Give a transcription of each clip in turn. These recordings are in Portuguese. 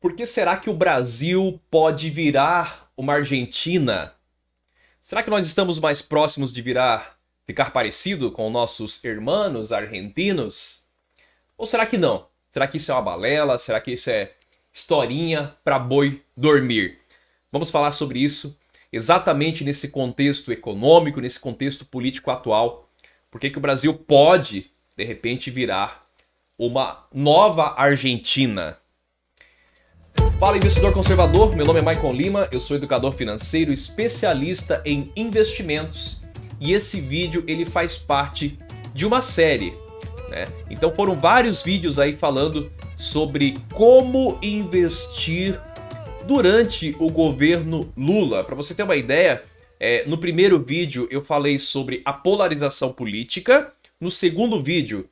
Por que será que o Brasil pode virar uma Argentina? Será que nós estamos mais próximos de virar, ficar parecido com nossos irmãos argentinos? Ou será que não? Será que isso é uma balela? Será que isso é historinha para boi dormir? Vamos falar sobre isso exatamente nesse contexto econômico, nesse contexto político atual. Por que, que o Brasil pode, de repente, virar uma nova Argentina? Fala investidor conservador, meu nome é Maicon Lima, eu sou educador financeiro especialista em investimentos e esse vídeo ele faz parte de uma série, né? Então foram vários vídeos aí falando sobre como investir durante o governo Lula. Para você ter uma ideia, é, no primeiro vídeo eu falei sobre a polarização política, no segundo vídeo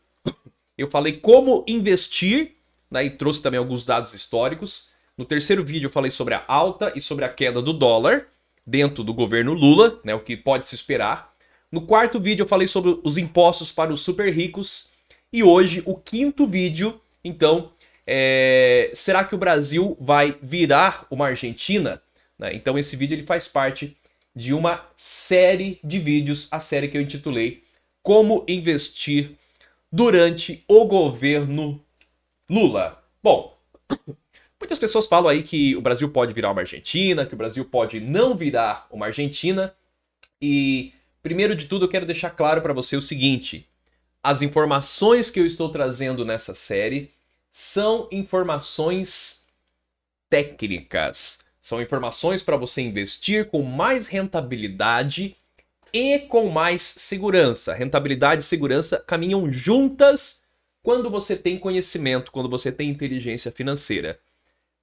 eu falei como investir, né, e trouxe também alguns dados históricos. No terceiro vídeo eu falei sobre a alta e sobre a queda do dólar dentro do governo Lula, né, o que pode se esperar. No quarto vídeo eu falei sobre os impostos para os super ricos e hoje o quinto vídeo, então, é... será que o Brasil vai virar uma Argentina? Né? Então esse vídeo ele faz parte de uma série de vídeos, a série que eu intitulei Como investir durante o governo Lula. Bom, Muitas pessoas falam aí que o Brasil pode virar uma Argentina, que o Brasil pode não virar uma Argentina. E primeiro de tudo, eu quero deixar claro para você o seguinte: as informações que eu estou trazendo nessa série são informações técnicas. São informações para você investir com mais rentabilidade e com mais segurança. Rentabilidade e segurança caminham juntas quando você tem conhecimento, quando você tem inteligência financeira.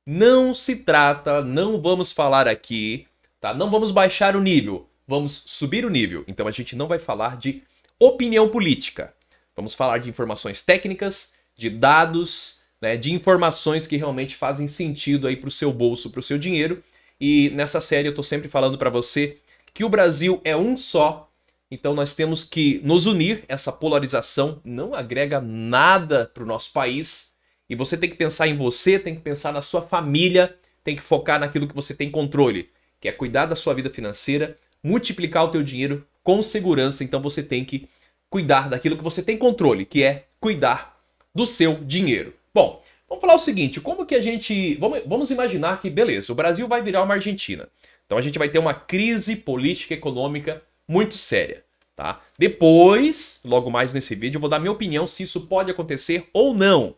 Não se trata, não vamos falar aqui, tá? Não vamos baixar o nível, vamos subir o nível. Então a gente não vai falar de opinião política. Vamos falar de informações técnicas, de dados, né, de informações que realmente fazem sentido aí para o seu bolso, para o seu dinheiro. E nessa série eu estou sempre falando para você que o Brasil é um só, então nós temos que nos unir. Essa polarização não agrega nada para o nosso país. E você tem que pensar em você, tem que pensar na sua família, tem que focar naquilo que você tem controle, que é cuidar da sua vida financeira, multiplicar o teu dinheiro com segurança. Então você tem que cuidar daquilo que você tem controle, que é cuidar do seu dinheiro. Bom, vamos falar o seguinte, como que a gente, vamos, vamos imaginar que beleza, o Brasil vai virar uma Argentina. Então a gente vai ter uma crise política e econômica muito séria, tá? Depois, logo mais nesse vídeo, eu vou dar minha opinião se isso pode acontecer ou não,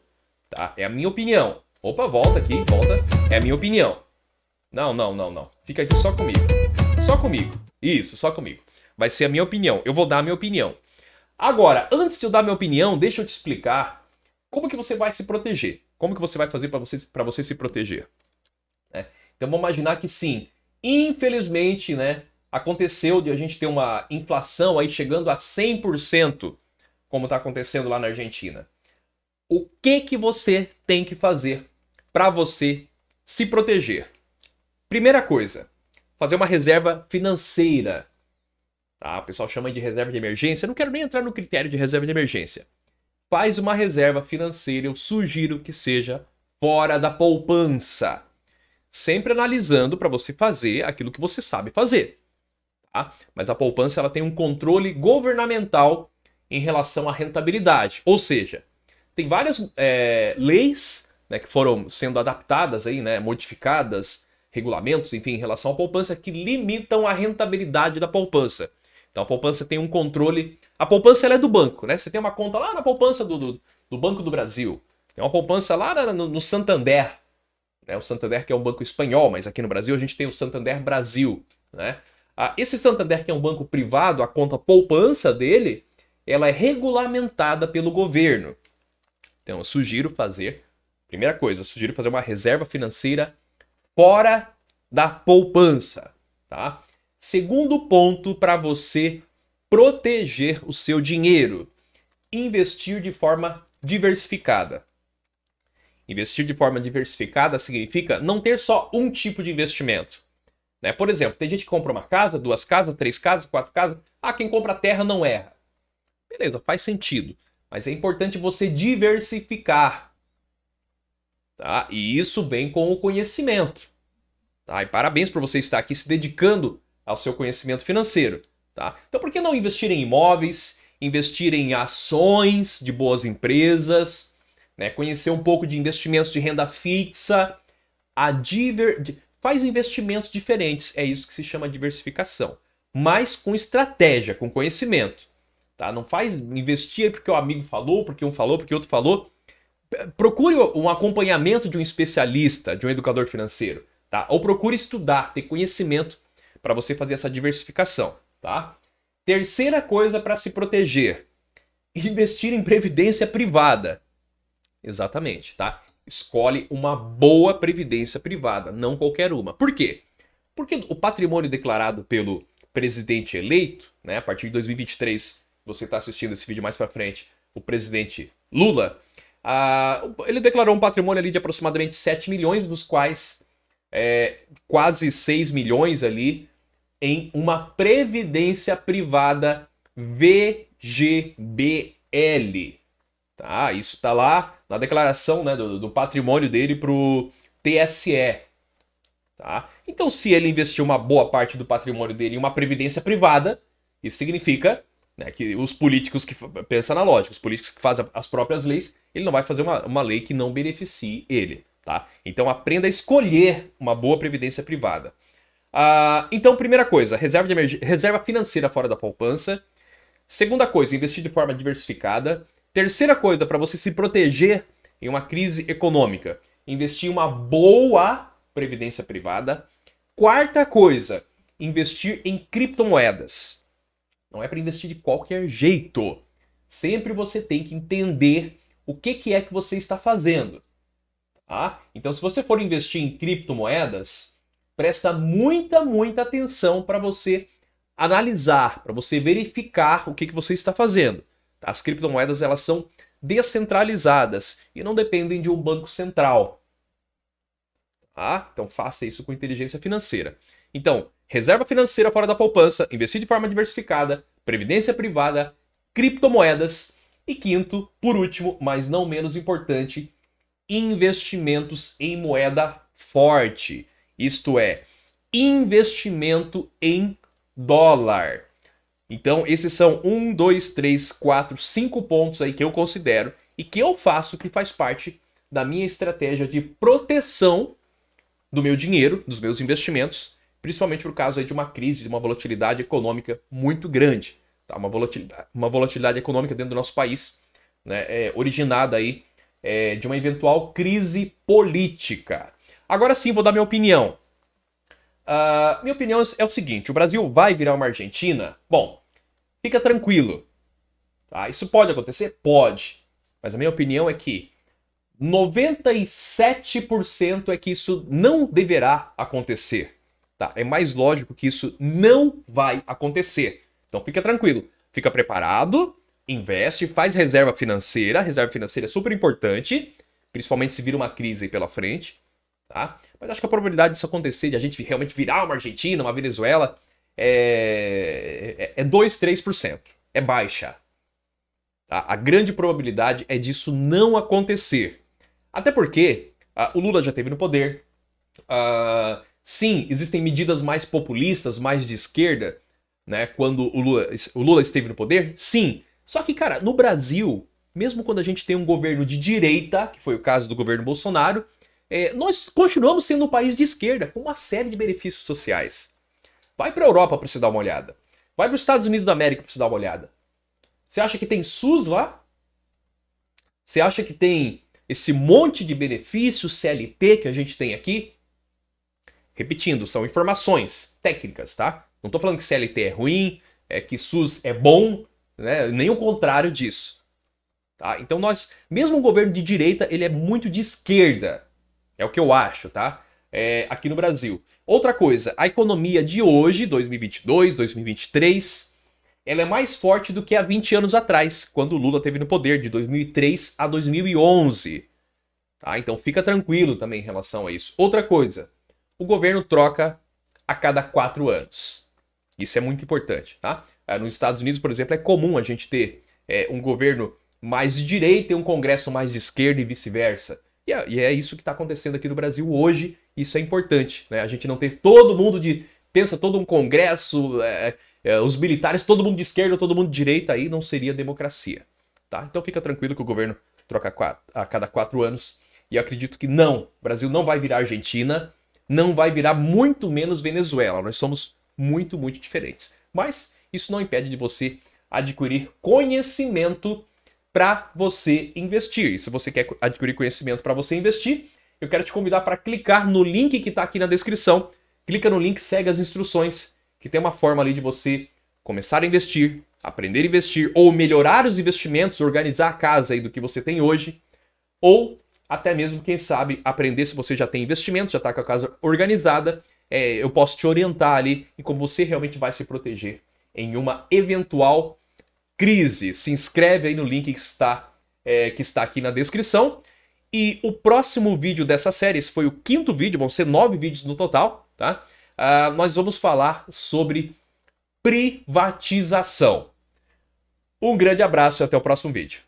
Tá? É a minha opinião. Opa, volta aqui, volta. É a minha opinião. Não, não, não, não. Fica aqui só comigo. Só comigo. Isso, só comigo. Vai ser a minha opinião. Eu vou dar a minha opinião. Agora, antes de eu dar a minha opinião, deixa eu te explicar como que você vai se proteger. Como que você vai fazer para você, você se proteger. Né? Então vamos imaginar que sim, infelizmente, né, aconteceu de a gente ter uma inflação aí chegando a 100%, como está acontecendo lá na Argentina o que que você tem que fazer para você se proteger. Primeira coisa, fazer uma reserva financeira. Tá? O pessoal chama de reserva de emergência. Eu não quero nem entrar no critério de reserva de emergência. Faz uma reserva financeira, eu sugiro que seja fora da poupança. Sempre analisando para você fazer aquilo que você sabe fazer. Tá? Mas a poupança ela tem um controle governamental em relação à rentabilidade. Ou seja, tem várias é, leis né, que foram sendo adaptadas aí, né, modificadas, regulamentos, enfim, em relação à poupança que limitam a rentabilidade da poupança. Então a poupança tem um controle. A poupança é do banco, né? Você tem uma conta lá na poupança do, do, do Banco do Brasil. Tem uma poupança lá no, no Santander. Né? O Santander que é um banco espanhol, mas aqui no Brasil a gente tem o Santander Brasil, né? Ah, esse Santander que é um banco privado, a conta poupança dele, ela é regulamentada pelo governo. Então, eu sugiro fazer, primeira coisa, sugiro fazer uma reserva financeira fora da poupança, tá? Segundo ponto para você proteger o seu dinheiro, investir de forma diversificada. Investir de forma diversificada significa não ter só um tipo de investimento. Né? Por exemplo, tem gente que compra uma casa, duas casas, três casas, quatro casas. Ah, quem compra terra não erra. Beleza, faz sentido. Mas é importante você diversificar. Tá? E isso vem com o conhecimento. Tá? E parabéns por você estar aqui se dedicando ao seu conhecimento financeiro. Tá? Então, por que não investir em imóveis, investir em ações de boas empresas, né? conhecer um pouco de investimentos de renda fixa? A diver... Faz investimentos diferentes, é isso que se chama diversificação. Mas com estratégia, com conhecimento tá? Não faz investir porque o amigo falou, porque um falou, porque outro falou. Procure um acompanhamento de um especialista, de um educador financeiro, tá? Ou procure estudar, ter conhecimento para você fazer essa diversificação, tá? Terceira coisa para se proteger: investir em previdência privada. Exatamente, tá? Escolhe uma boa previdência privada, não qualquer uma. Por quê? Porque o patrimônio declarado pelo presidente eleito, né, a partir de 2023, você está assistindo esse vídeo mais para frente, o presidente Lula, ele declarou um patrimônio ali de aproximadamente 7 milhões, dos quais é, quase 6 milhões ali em uma previdência privada VGBL. Tá, isso está lá na declaração né, do, do patrimônio dele para o TSE. Tá? Então, se ele investiu uma boa parte do patrimônio dele em uma previdência privada, isso significa né, que os políticos que. Pensa na lógica, os políticos que fazem as próprias leis, ele não vai fazer uma, uma lei que não beneficie ele. Tá? Então aprenda a escolher uma boa previdência privada. Ah, então, primeira coisa, reserva, de reserva financeira fora da poupança. Segunda coisa, investir de forma diversificada. Terceira coisa, para você se proteger em uma crise econômica, investir em uma boa previdência privada. Quarta coisa, investir em criptomoedas. Não é para investir de qualquer jeito. Sempre você tem que entender o que, que é que você está fazendo. Tá? Então, se você for investir em criptomoedas, presta muita, muita atenção para você analisar, para você verificar o que, que você está fazendo. Tá? As criptomoedas elas são descentralizadas e não dependem de um banco central. Tá? Então faça isso com inteligência financeira. Então, reserva financeira fora da poupança, investir de forma diversificada, previdência privada, criptomoedas e quinto, por último, mas não menos importante, investimentos em moeda forte. Isto é, investimento em dólar. Então, esses são um, dois, três, quatro, cinco pontos aí que eu considero e que eu faço que faz parte da minha estratégia de proteção do meu dinheiro, dos meus investimentos principalmente por causa aí de uma crise, de uma volatilidade econômica muito grande, tá? uma, volatilidade, uma volatilidade econômica dentro do nosso país, né? É, originada aí é, de uma eventual crise política. Agora sim, vou dar minha opinião. Uh, minha opinião é o seguinte: o Brasil vai virar uma Argentina? Bom, fica tranquilo. Tá? Isso pode acontecer? Pode. Mas a minha opinião é que 97% é que isso não deverá acontecer. Tá? É mais lógico que isso não vai acontecer. Então fica tranquilo, fica preparado, investe, faz reserva financeira. Reserva financeira é super importante, principalmente se vira uma crise aí pela frente. Tá? Mas acho que a probabilidade disso acontecer, de a gente realmente virar uma Argentina, uma Venezuela, é, é 2, é 3%. É baixa. Tá? A grande probabilidade é disso não acontecer. Até porque uh, o Lula já teve no poder, uh, Sim, existem medidas mais populistas, mais de esquerda, né? Quando o Lula, o Lula esteve no poder? Sim. Só que, cara, no Brasil, mesmo quando a gente tem um governo de direita, que foi o caso do governo Bolsonaro, é, nós continuamos sendo um país de esquerda, com uma série de benefícios sociais. Vai para a Europa para se dar uma olhada. Vai para os Estados Unidos da América para se dar uma olhada. Você acha que tem SUS lá? Você acha que tem esse monte de benefícios CLT que a gente tem aqui? Repetindo, são informações técnicas, tá? Não estou falando que CLT é ruim, é que SUS é bom, né? nem o contrário disso. Tá? Então nós, mesmo um governo de direita, ele é muito de esquerda. É o que eu acho, tá? É, aqui no Brasil. Outra coisa, a economia de hoje, 2022, 2023, ela é mais forte do que há 20 anos atrás, quando o Lula teve no poder, de 2003 a 2011. Tá? Então fica tranquilo também em relação a isso. Outra coisa, o governo troca a cada quatro anos. Isso é muito importante, tá? Ah, nos Estados Unidos, por exemplo, é comum a gente ter é, um governo mais de direita e um Congresso mais de esquerda e vice-versa. E, é, e é, isso que está acontecendo aqui no Brasil hoje. Isso é importante, né? A gente não ter todo mundo de pensa todo um Congresso, é, os militares, todo mundo de esquerda, todo mundo de direita aí não seria democracia, tá? Então fica tranquilo que o governo troca a cada quatro anos. E eu acredito que não, o Brasil não vai virar Argentina, não vai virar muito menos Venezuela. Nós somos muito, muito diferentes. Mas isso não impede de você adquirir conhecimento para você investir. E se você quer adquirir conhecimento para você investir, eu quero te convidar para clicar no link que está aqui na descrição. Clica no link, segue as instruções, que tem uma forma ali de você começar a investir, aprender a investir, ou melhorar os investimentos, organizar a casa aí do que você tem hoje, ou até mesmo, quem sabe, aprender se você já tem investimento, já está com a casa organizada. É, eu posso te orientar ali em como você realmente vai se proteger em uma eventual crise. Se inscreve aí no link que está, é, que está aqui na descrição. E o próximo vídeo dessa série, esse foi o quinto vídeo, vão ser nove vídeos no total, tá? Uh, nós vamos falar sobre privatização. Um grande abraço e até o próximo vídeo.